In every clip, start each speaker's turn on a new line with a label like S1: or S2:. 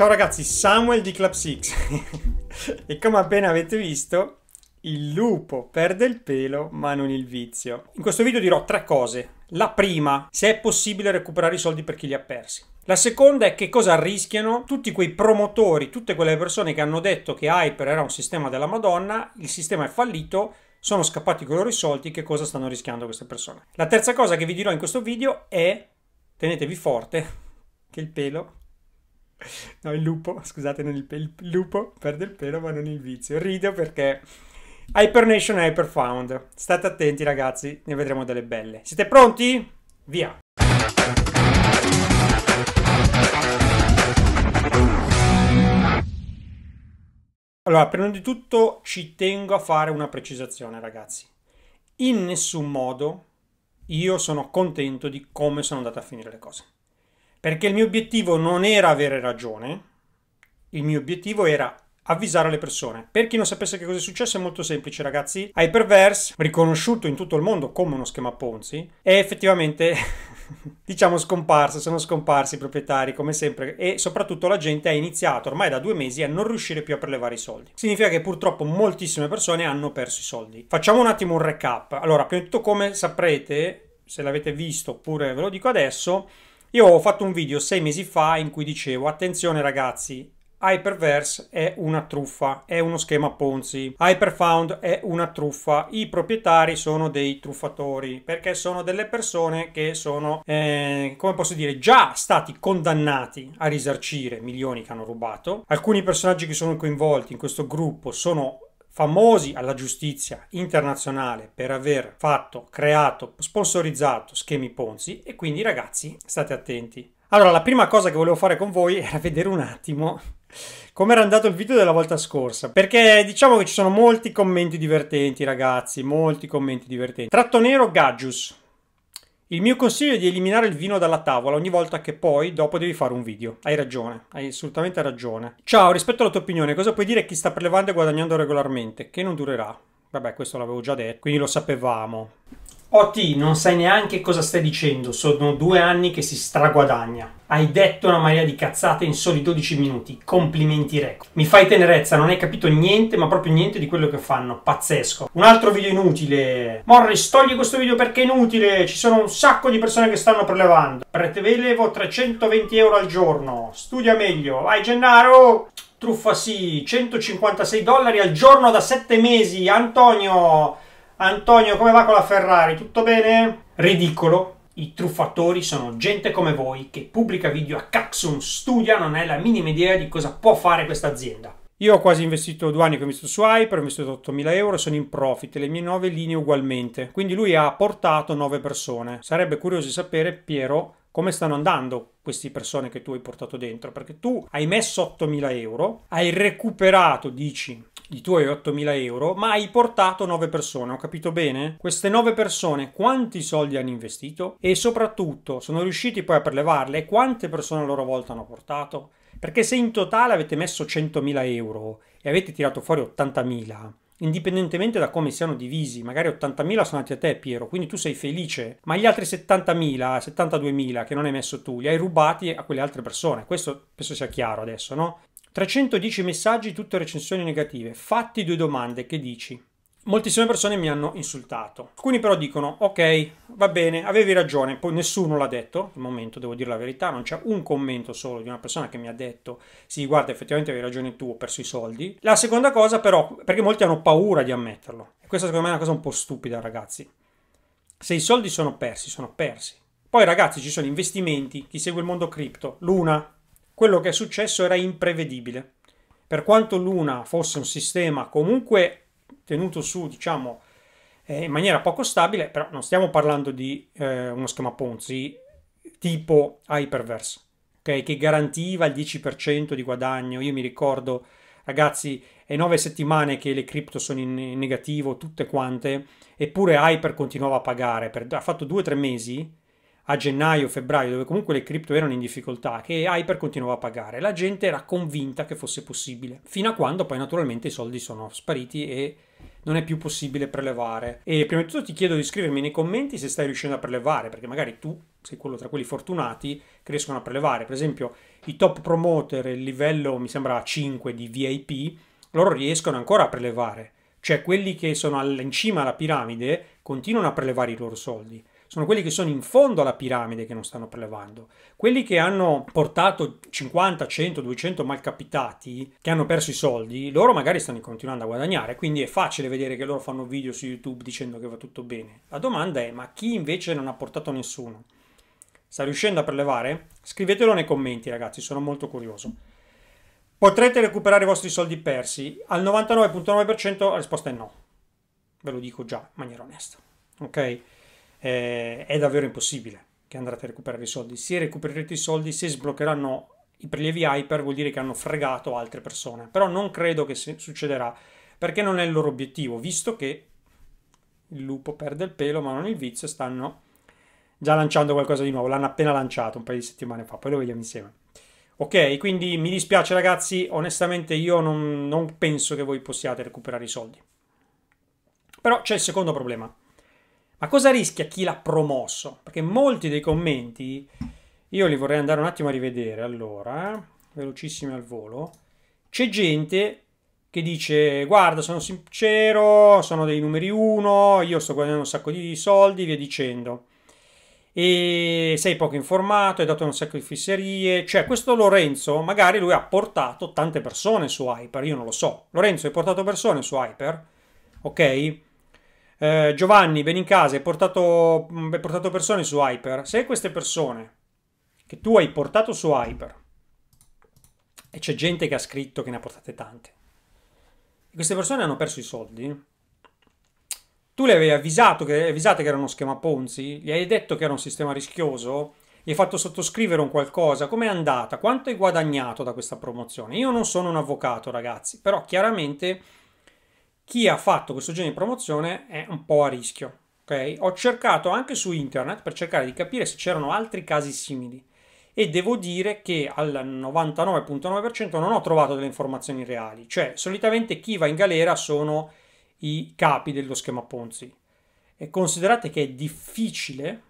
S1: Ciao ragazzi, Samuel di Club 6 e come appena avete visto il lupo perde il pelo ma non il vizio. In questo video dirò tre cose. La prima, se è possibile recuperare i soldi per chi li ha persi. La seconda è che cosa rischiano tutti quei promotori, tutte quelle persone che hanno detto che Hyper era un sistema della Madonna, il sistema è fallito, sono scappati con i loro soldi, che cosa stanno rischiando queste persone. La terza cosa che vi dirò in questo video è, tenetevi forte, che il pelo No, il lupo, scusate, non il, pe- il lupo perde il pelo ma non il vizio. Rido perché Hypernation e Hyperfound. State attenti ragazzi, ne vedremo delle belle. Siete pronti? Via! Allora, prima di tutto ci tengo a fare una precisazione ragazzi. In nessun modo io sono contento di come sono andato a finire le cose perché il mio obiettivo non era avere ragione, il mio obiettivo era avvisare le persone. Per chi non sapesse che cosa è successo è molto semplice ragazzi, Hyperverse, riconosciuto in tutto il mondo come uno schema Ponzi, è effettivamente diciamo scomparso, sono scomparsi i proprietari come sempre e soprattutto la gente ha iniziato ormai da due mesi a non riuscire più a prelevare i soldi. Significa che purtroppo moltissime persone hanno perso i soldi. Facciamo un attimo un recap. Allora, prima di tutto come saprete, se l'avete visto oppure ve lo dico adesso, io ho fatto un video sei mesi fa in cui dicevo attenzione ragazzi, Hyperverse è una truffa, è uno schema Ponzi. Hyperfound è una truffa. I proprietari sono dei truffatori perché sono delle persone che sono, eh, come posso dire, già stati condannati a risarcire milioni che hanno rubato. Alcuni personaggi che sono coinvolti in questo gruppo sono famosi alla giustizia internazionale per aver fatto, creato, sponsorizzato schemi Ponzi e quindi ragazzi state attenti. Allora, la prima cosa che volevo fare con voi era vedere un attimo come era andato il video della volta scorsa, perché diciamo che ci sono molti commenti divertenti, ragazzi, molti commenti divertenti. Tratto nero Gaggius, il mio consiglio è di eliminare il vino dalla tavola ogni volta che poi dopo devi fare un video. Hai ragione, hai assolutamente ragione. Ciao, rispetto alla tua opinione, cosa puoi dire a chi sta prelevando e guadagnando regolarmente? Che non durerà. Vabbè, questo l'avevo già detto, quindi lo sapevamo. OT, oh, non sai neanche cosa stai dicendo, sono due anni che si straguadagna. Hai detto una marea di cazzate in soli 12 minuti, complimenti record. Mi fai tenerezza, non hai capito niente, ma proprio niente di quello che fanno, pazzesco. Un altro video inutile. Morris, togli questo video perché è inutile, ci sono un sacco di persone che stanno prelevando. Pretevelevo 320 euro al giorno, studia meglio, vai Gennaro! Truffa sì, 156 dollari al giorno da 7 mesi, Antonio! Antonio, come va con la Ferrari? Tutto bene? Ridicolo. I truffatori sono gente come voi che pubblica video a cazzo, non studia, non ha la minima idea di cosa può fare questa azienda. Io ho quasi investito due anni che ho messo su Hyper, ho investito 8.000 euro, e sono in profit, le mie nove linee ugualmente. Quindi lui ha portato nove persone. Sarebbe curioso di sapere, Piero, come stanno andando queste persone che tu hai portato dentro, perché tu hai messo 8.000 euro, hai recuperato, dici, i tuoi 8.000 euro, ma hai portato 9 persone, ho capito bene? Queste 9 persone quanti soldi hanno investito e soprattutto sono riusciti poi a prelevarle quante persone a loro volta hanno portato? Perché se in totale avete messo 100.000 euro e avete tirato fuori 80.000, indipendentemente da come siano divisi, magari 80.000 sono andati a te Piero, quindi tu sei felice, ma gli altri 70.000, 72.000 che non hai messo tu, li hai rubati a quelle altre persone, questo penso sia chiaro adesso, no? 310 messaggi, tutte recensioni negative, fatti due domande, che dici? Moltissime persone mi hanno insultato. Alcuni però dicono: Ok, va bene, avevi ragione. Poi nessuno l'ha detto. Al momento devo dire la verità: non c'è un commento solo di una persona che mi ha detto: Sì, guarda, effettivamente avevi ragione tu, ho perso i soldi. La seconda cosa, però, perché molti hanno paura di ammetterlo. E questa, secondo me, è una cosa un po' stupida, ragazzi. Se i soldi sono persi, sono persi. Poi, ragazzi, ci sono investimenti. Chi segue il mondo cripto, Luna. Quello che è successo era imprevedibile. Per quanto Luna fosse un sistema comunque tenuto su, diciamo, eh, in maniera poco stabile, però non stiamo parlando di eh, uno schema Ponzi tipo Hyperverse, okay? che garantiva il 10% di guadagno. Io mi ricordo, ragazzi, è nove settimane che le cripto sono in negativo, tutte quante, eppure Hyper continuava a pagare. Per, ha fatto due o tre mesi, a gennaio, febbraio, dove comunque le cripto erano in difficoltà, che Hyper continuava a pagare. La gente era convinta che fosse possibile, fino a quando poi naturalmente i soldi sono spariti e non è più possibile prelevare. E prima di tutto ti chiedo di scrivermi nei commenti se stai riuscendo a prelevare, perché magari tu sei quello tra quelli fortunati che riescono a prelevare. Per esempio, i top promoter, il livello mi sembra 5 di VIP, loro riescono ancora a prelevare. Cioè quelli che sono in cima alla piramide continuano a prelevare i loro soldi sono quelli che sono in fondo alla piramide che non stanno prelevando. Quelli che hanno portato 50, 100, 200 malcapitati, che hanno perso i soldi, loro magari stanno continuando a guadagnare, quindi è facile vedere che loro fanno video su YouTube dicendo che va tutto bene. La domanda è, ma chi invece non ha portato nessuno? Sta riuscendo a prelevare? Scrivetelo nei commenti ragazzi, sono molto curioso. Potrete recuperare i vostri soldi persi? Al 99.9% la risposta è no. Ve lo dico già in maniera onesta. Ok? eh, è davvero impossibile che andrete a recuperare i soldi. Se recupererete i soldi, se sbloccheranno i prelievi Hyper, vuol dire che hanno fregato altre persone. Però non credo che succederà, perché non è il loro obiettivo, visto che il lupo perde il pelo, ma non il vizio, stanno già lanciando qualcosa di nuovo. L'hanno appena lanciato un paio di settimane fa, poi lo vediamo insieme. Ok, quindi mi dispiace ragazzi, onestamente io non, non penso che voi possiate recuperare i soldi. Però c'è il secondo problema. Ma cosa rischia chi l'ha promosso? Perché molti dei commenti, io li vorrei andare un attimo a rivedere, allora, velocissimi al volo. C'è gente che dice, guarda, sono sincero, sono dei numeri uno, io sto guadagnando un sacco di soldi, via dicendo. E sei poco informato, hai dato un sacco di fisserie. Cioè, questo Lorenzo, magari lui ha portato tante persone su Hyper, io non lo so. Lorenzo hai portato persone su Hyper, ok? eh, Giovanni, Benincasa, hai portato, mm, hai portato persone su Hyper. Se queste persone che tu hai portato su Hyper, e c'è gente che ha scritto che ne ha portate tante, queste persone hanno perso i soldi, tu le avevi avvisato che, avvisate che era uno schema Ponzi, gli hai detto che era un sistema rischioso, gli hai fatto sottoscrivere un qualcosa, com'è andata, quanto hai guadagnato da questa promozione. Io non sono un avvocato, ragazzi, però chiaramente chi ha fatto questo genere di promozione è un po' a rischio. Okay? Ho cercato anche su internet per cercare di capire se c'erano altri casi simili e devo dire che al 99.9% non ho trovato delle informazioni reali, cioè solitamente chi va in galera sono i capi dello schema Ponzi. E considerate che è difficile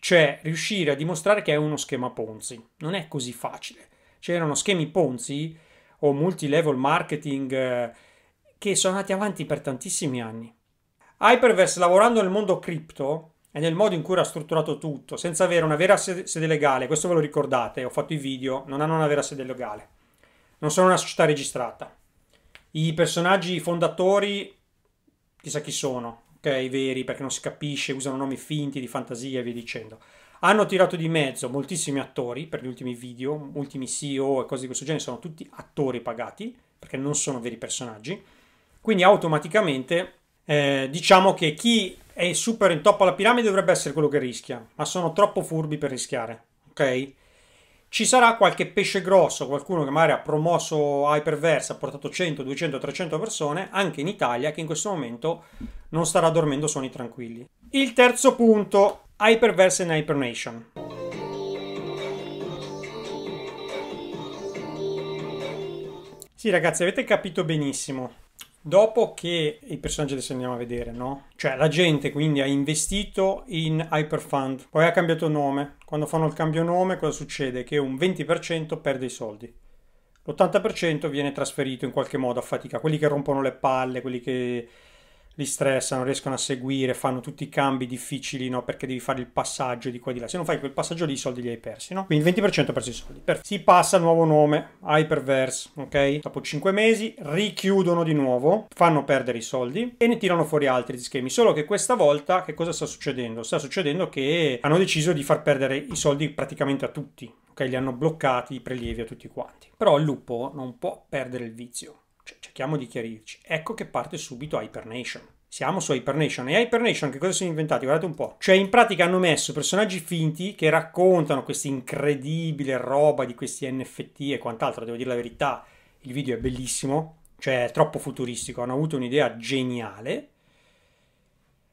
S1: cioè riuscire a dimostrare che è uno schema Ponzi, non è così facile. C'erano schemi Ponzi o multilevel marketing eh, che sono andati avanti per tantissimi anni. Hyperverse lavorando nel mondo cripto e nel modo in cui era strutturato tutto, senza avere una vera sede legale, questo ve lo ricordate, ho fatto i video, non hanno una vera sede legale, non sono una società registrata. I personaggi fondatori, chissà chi sono, ok, i veri, perché non si capisce, usano nomi finti di fantasia e via dicendo. Hanno tirato di mezzo moltissimi attori per gli ultimi video, ultimi CEO e cose di questo genere, sono tutti attori pagati perché non sono veri personaggi. Quindi automaticamente eh, diciamo che chi è super in top alla piramide dovrebbe essere quello che rischia, ma sono troppo furbi per rischiare, ok? Ci sarà qualche pesce grosso, qualcuno che magari ha promosso Hyperverse, ha portato 100, 200, 300 persone, anche in Italia, che in questo momento non starà dormendo suoni tranquilli. Il terzo punto, Hyperverse and Hypernation. Sì ragazzi, avete capito benissimo. Dopo che i personaggi adesso andiamo a vedere, no? Cioè la gente quindi ha investito in Hyperfund, poi ha cambiato nome. Quando fanno il cambio nome cosa succede? Che un 20% perde i soldi. L'80% viene trasferito in qualche modo a fatica, quelli che rompono le palle, quelli che li stressano, riescono a seguire, fanno tutti i cambi difficili, no? Perché devi fare il passaggio di qua e di là. Se non fai quel passaggio lì, i soldi li hai persi, no? Quindi il 20% ha perso i soldi. Perfetto. Si passa al nuovo nome, Hyperverse, ok? Dopo 5 mesi richiudono di nuovo, fanno perdere i soldi e ne tirano fuori altri schemi. Solo che questa volta che cosa sta succedendo? Sta succedendo che hanno deciso di far perdere i soldi praticamente a tutti, ok? Li hanno bloccati i prelievi a tutti quanti. Però il lupo non può perdere il vizio cioè, cerchiamo di chiarirci, ecco che parte subito Hypernation. Siamo su Hypernation e Hypernation che cosa sono inventati? Guardate un po'. Cioè in pratica hanno messo personaggi finti che raccontano questa incredibile roba di questi NFT e quant'altro, devo dire la verità, il video è bellissimo, cioè è troppo futuristico, hanno avuto un'idea geniale.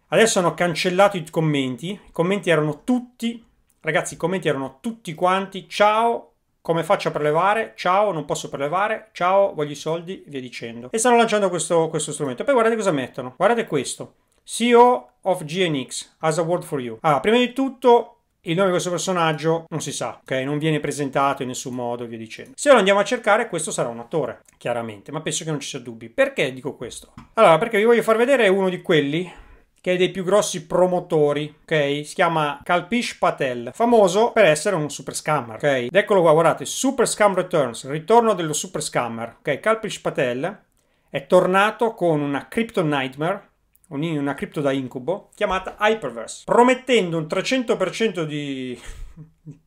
S1: Adesso hanno cancellato i commenti, i commenti erano tutti, ragazzi i commenti erano tutti quanti, ciao, come faccio a prelevare, ciao, non posso prelevare, ciao, voglio i soldi, via dicendo. E stanno lanciando questo, questo strumento. Poi guardate cosa mettono, guardate questo. CEO of GNX, as a word for you. Allora, ah, prima di tutto il nome di questo personaggio non si sa, ok? Non viene presentato in nessun modo, via dicendo. Se lo andiamo a cercare, questo sarà un attore, chiaramente, ma penso che non ci sia dubbi. Perché dico questo? Allora, perché vi voglio far vedere uno di quelli che è dei più grossi promotori, ok? Si chiama Kalpish Patel, famoso per essere un super scammer, ok? Ed eccolo qua, guardate, Super Scam Returns, ritorno dello super scammer, ok? Kalpish Patel è tornato con una Crypto Nightmare, una cripto da incubo, chiamata Hyperverse, promettendo un 300% di...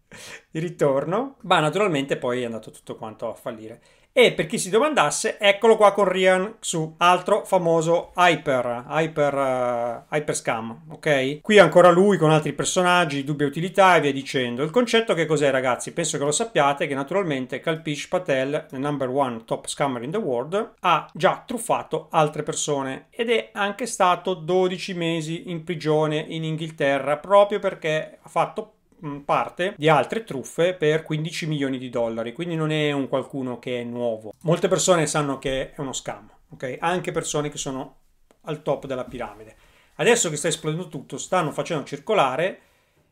S1: di ritorno, ma naturalmente poi è andato tutto quanto a fallire. E per chi si domandasse, eccolo qua con Rian su altro famoso hyper, hyper, uh, eh, hyper scam, ok? Qui ancora lui con altri personaggi, dubbia utilità e via dicendo. Il concetto che cos'è ragazzi? Penso che lo sappiate che naturalmente Kalpish Patel, the number one top scammer in the world, ha già truffato altre persone ed è anche stato 12 mesi in prigione in Inghilterra proprio perché ha fatto Mm, parte di altre truffe per 15 milioni di dollari, quindi non è un qualcuno che è nuovo. Molte persone sanno che è uno scam, ok? Anche persone che sono al top della piramide. Adesso che sta esplodendo tutto, stanno facendo circolare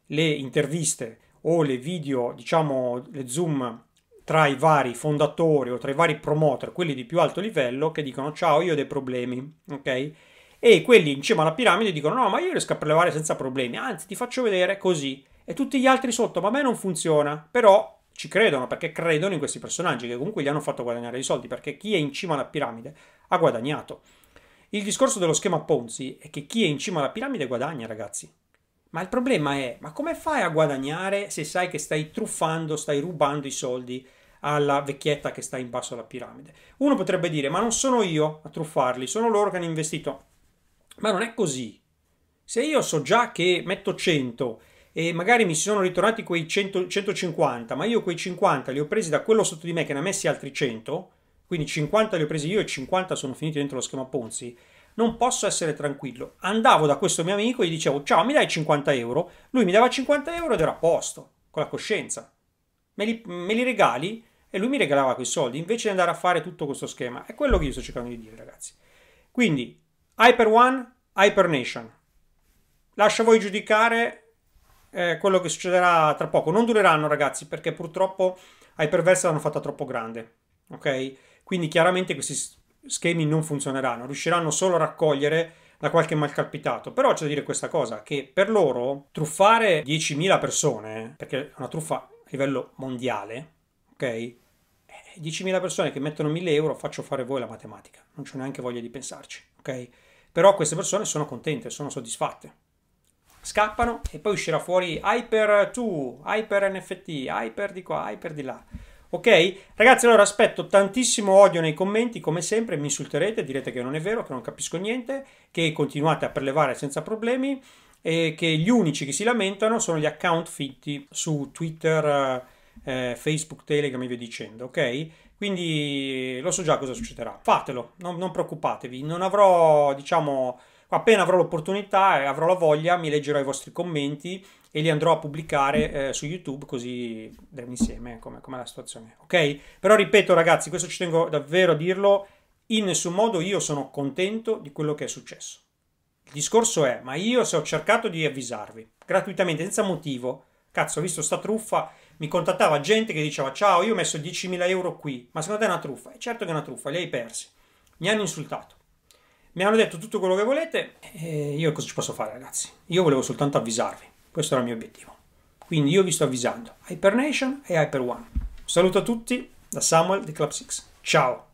S1: le interviste o le video, diciamo, le zoom tra i vari fondatori o tra i vari promoter, quelli di più alto livello, che dicono ciao, io ho dei problemi, ok? E quelli in cima alla piramide dicono no, ma io riesco a prelevare senza problemi, anzi ti faccio vedere così e tutti gli altri sotto, ma a me non funziona. Però ci credono perché credono in questi personaggi che comunque gli hanno fatto guadagnare i soldi perché chi è in cima alla piramide ha guadagnato. Il discorso dello schema Ponzi è che chi è in cima alla piramide guadagna, ragazzi. Ma il problema è, ma come fai a guadagnare se sai che stai truffando, stai rubando i soldi alla vecchietta che sta in basso alla piramide? Uno potrebbe dire, ma non sono io a truffarli, sono loro che hanno investito. Ma non è così. Se io so già che metto 100 e magari mi sono ritornati quei 100, 150, ma io quei 50 li ho presi da quello sotto di me che ne ha messi altri 100, quindi 50 li ho presi io e 50 sono finiti dentro lo schema Ponzi, non posso essere tranquillo. Andavo da questo mio amico e gli dicevo ciao mi dai 50 euro, lui mi dava 50 euro ed era a posto, con la coscienza. Me li, me li regali? E lui mi regalava quei soldi invece di andare a fare tutto questo schema. È quello che io sto cercando di dire ragazzi. Quindi, Hyper One, Hyper Nation. Lascia voi giudicare eh, quello che succederà tra poco. Non dureranno, ragazzi, perché purtroppo ai perversi l'hanno fatta troppo grande. Ok? Quindi chiaramente questi schemi non funzioneranno, riusciranno solo a raccogliere da qualche malcalpitato. Però c'è da dire questa cosa, che per loro truffare 10.000 persone, perché è una truffa a livello mondiale, ok? 10.000 eh, persone che mettono 1.000 euro, faccio fare voi la matematica, non c'è neanche voglia di pensarci, ok? Però queste persone sono contente, sono soddisfatte, scappano e poi uscirà fuori Hyper 2, Hyper NFT, Hyper di qua, Hyper di là. Ok? Ragazzi, allora aspetto tantissimo odio nei commenti, come sempre mi insulterete, direte che non è vero, che non capisco niente, che continuate a prelevare senza problemi e che gli unici che si lamentano sono gli account fitti su Twitter, eh, eh Facebook, Telegram e via dicendo, ok? Quindi eh, lo so già cosa succederà. Fatelo, non, non preoccupatevi, non avrò, diciamo Appena avrò l'opportunità e avrò la voglia, mi leggerò i vostri commenti e li andrò a pubblicare eh, su YouTube così vedremo insieme come, è la situazione. Ok? Però ripeto ragazzi, questo ci tengo davvero a dirlo, in nessun modo io sono contento di quello che è successo. Il discorso è, ma io se ho cercato di avvisarvi gratuitamente, senza motivo, cazzo, ho visto sta truffa, mi contattava gente che diceva ciao, io ho messo 10.000 euro qui, ma secondo te è una truffa? E certo che è una truffa, li hai persi. Mi hanno insultato. Mi hanno detto tutto quello che volete e eh, io cosa ci posso fare ragazzi? Io volevo soltanto avvisarvi, questo era il mio obiettivo. Quindi io vi sto avvisando, Hypernation e Hyper One. Un saluto a tutti da Samuel di Club 6. Ciao!